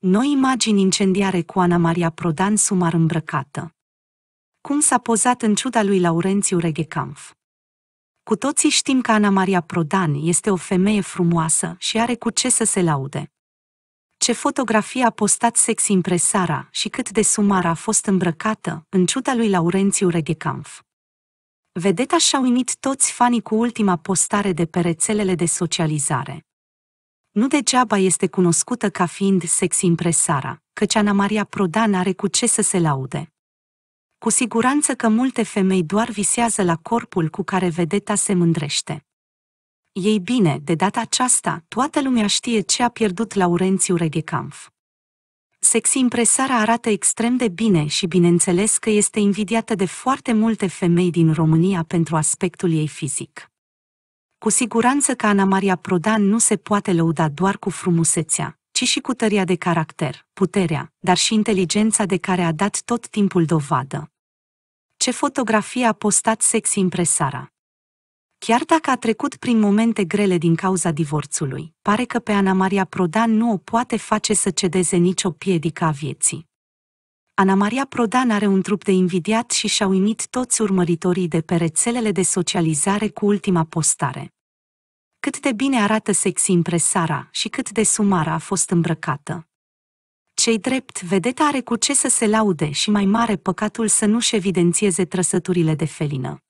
Noi imagini incendiare cu Ana Maria Prodan sumar îmbrăcată. Cum s-a pozat în ciuda lui Laurențiu Reghecampf. Cu toții știm că Ana Maria Prodan este o femeie frumoasă și are cu ce să se laude. Ce fotografie a postat sex impresara și cât de sumar a fost îmbrăcată, în ciuda lui Laurențiu Reghecampf. Vedeta și-a uimit toți fanii cu ultima postare de pe rețelele de socializare. Nu degeaba este cunoscută ca fiind sex impresara, căci Ana Maria Prodan are cu ce să se laude. Cu siguranță că multe femei doar visează la corpul cu care vedeta se mândrește. Ei bine, de data aceasta, toată lumea știe ce a pierdut Laurențiu Reghecamf. Sexy impresara arată extrem de bine și bineînțeles că este invidiată de foarte multe femei din România pentru aspectul ei fizic. Cu siguranță că Ana Maria Prodan nu se poate lăuda doar cu frumusețea, ci și cu tăria de caracter, puterea, dar și inteligența de care a dat tot timpul dovadă. Ce fotografie a postat sexy impresara! Chiar dacă a trecut prin momente grele din cauza divorțului, pare că pe Ana Maria Prodan nu o poate face să cedeze nicio piedică a vieții. Ana Maria Prodan are un trup de invidiat și și-a uimit toți urmăritorii de pe rețelele de socializare cu ultima postare. Cât de bine arată sexy impresara și cât de sumară a fost îmbrăcată. Cei drept, vedeta are cu ce să se laude și mai mare păcatul să nu-și evidențieze trăsăturile de felină.